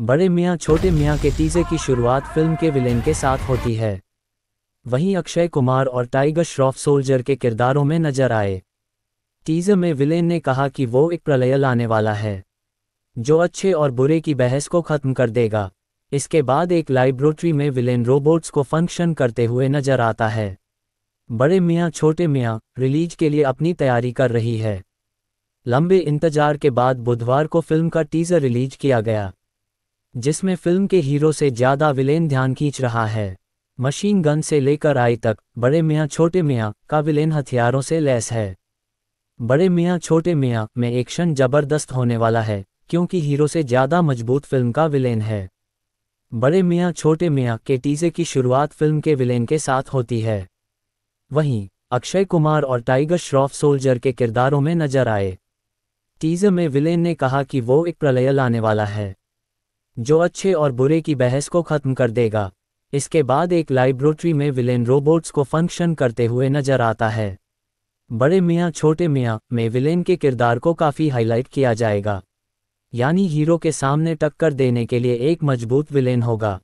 बड़े मियाँ छोटे मियाँ के टीजे की शुरुआत फिल्म के विलेन के साथ होती है वहीं अक्षय कुमार और टाइगर श्रॉफ सोल्जर के किरदारों में नजर आए टीजर में विलेन ने कहा कि वो एक प्रलय लाने वाला है जो अच्छे और बुरे की बहस को खत्म कर देगा इसके बाद एक लाइब्रोटरी में विलेन रोबोट्स को फंक्शन करते हुए नजर आता है बड़े मियाँ छोटे मियाँ रिलीज के लिए अपनी तैयारी कर रही है लंबे इंतजार के बाद बुधवार को फिल्म का टीजर रिलीज किया गया जिसमें फिल्म के हीरो से ज्यादा विलेन ध्यान खींच रहा है मशीन गन से लेकर आई तक बड़े मियाँ छोटे मियाँ का विलेन हथियारों से लैस है बड़े मियाँ छोटे मियाँ में एक्शन जबरदस्त होने वाला है क्योंकि हीरो से ज्यादा मजबूत फिल्म का विलेन है बड़े मियाँ छोटे मियाँ के टीजे की शुरुआत फिल्म के विलेन के साथ होती है वहीं अक्षय कुमार और टाइगर श्रॉफ सोल्जर के किरदारों में नजर आए टीजे में विलेन ने कहा कि वो एक प्रलय लाने वाला है जो अच्छे और बुरे की बहस को खत्म कर देगा इसके बाद एक लाइब्रोटरी में विलेन रोबोट्स को फंक्शन करते हुए नजर आता है बड़े मियाँ छोटे मियाँ में विलेन के किरदार को काफ़ी हाईलाइट किया जाएगा यानी हीरो के सामने टक्कर देने के लिए एक मजबूत विलेन होगा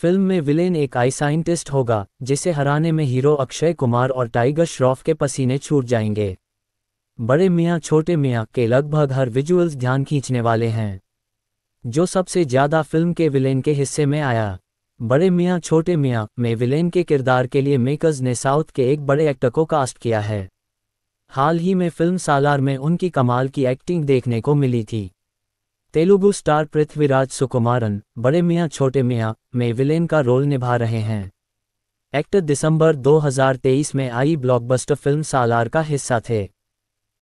फिल्म में विलेन एक आई साइंटिस्ट होगा जिसे हराने में हीरो अक्षय कुमार और टाइगर श्रॉफ के पसीने छूट जाएंगे बड़े मियाँ छोटे मियाँ के लगभग हर विजुअल्स ध्यान खींचने वाले हैं जो सबसे ज्यादा फिल्म के विलेन के हिस्से में आया बड़े मियाँ छोटे मियाँ में विलेन के किरदार के लिए मेकर्स ने साउथ के एक बड़े एक्टर को कास्ट किया है हाल ही में फिल्म सालार में उनकी कमाल की एक्टिंग देखने को मिली थी तेलुगु स्टार पृथ्वीराज सुकुमारन बड़े मियाँ छोटे मियाँ में विलेन का रोल निभा रहे हैं एक्टर दिसंबर 2023 में आई ब्लॉकबस्टर फिल्म सालार का हिस्सा थे